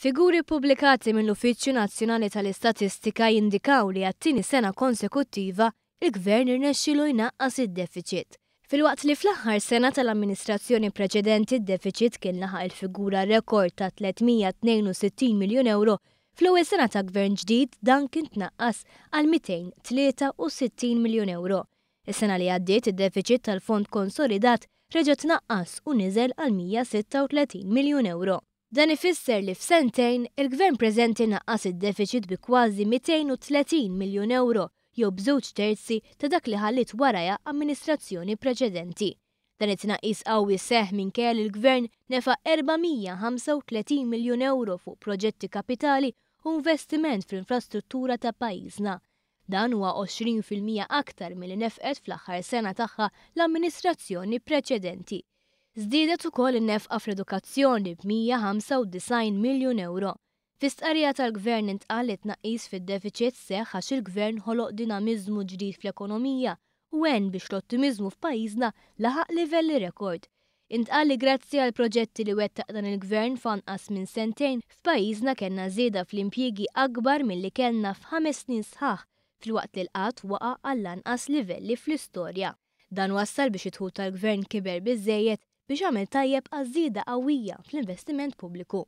Figuri pubblikati mill-Uffiċċju Nazzjonali tal-Istatistika jindikaw li għattini sena konsekuttiva il-gvern irnexxilu jnaqqas id-deficit. Fil-waqt li fl-aħħar sena tal-amministrazzjoni preċedenti d-deficit kien laħaq il-figura rekord ta' 362 miljon euro fl-ewwel sena ta' gvern ġdid dan kien tnaqqas għal 263 miljon euro. Is-sena li għaddiet id-deficit tal-fond konsolidat reġa' tnaqqas u niżel għal 136 miljun euro. Dan ifisser li f'sentejn il-gvern preżenti naqqas id-deficit bi kważi 230 miljun euro jew bżewġ terzi ta' dak li ħallit waraja amministrazzjoni preċedenti. Dan it-tnaqqis qawwi seħ minkejja kell il gvern nefa' 435 miljun euro fuq proġetti kapitali u investiment fl-infrastruttura ta' pajjiżna. Dan huwa 20% aktar mill nefqet fl-aħħar sena tagħha l-amministrazzjoni preċedenti. Zdidet ukoll in-nefqa fl-edukazzjoni b-195 miljun euro. Fistqarija tal-gvern intqal li tnaqqis fid-deficit seħħ għax il-gvern ħoloq dinamiżmu ġdid fl-ekonomija u għen biex l-ottimizmu f'pajjiżna laħaq livelli rekord. Intqal li grazzi għal proġetti li wettaq dan il-gvern fanqas minn sentejn f'pajjiżna kellna żieda fl-impjiegi akbar milli kellna f'ħames snin sħaħ fil-waqt li l-qatt waqa' għall-anqas livelli fl-istorja. Dan wassal biex it tal-gvern kiber biżejjed biex għamil tajjeb għazida qawwija fl-investiment pubbliku.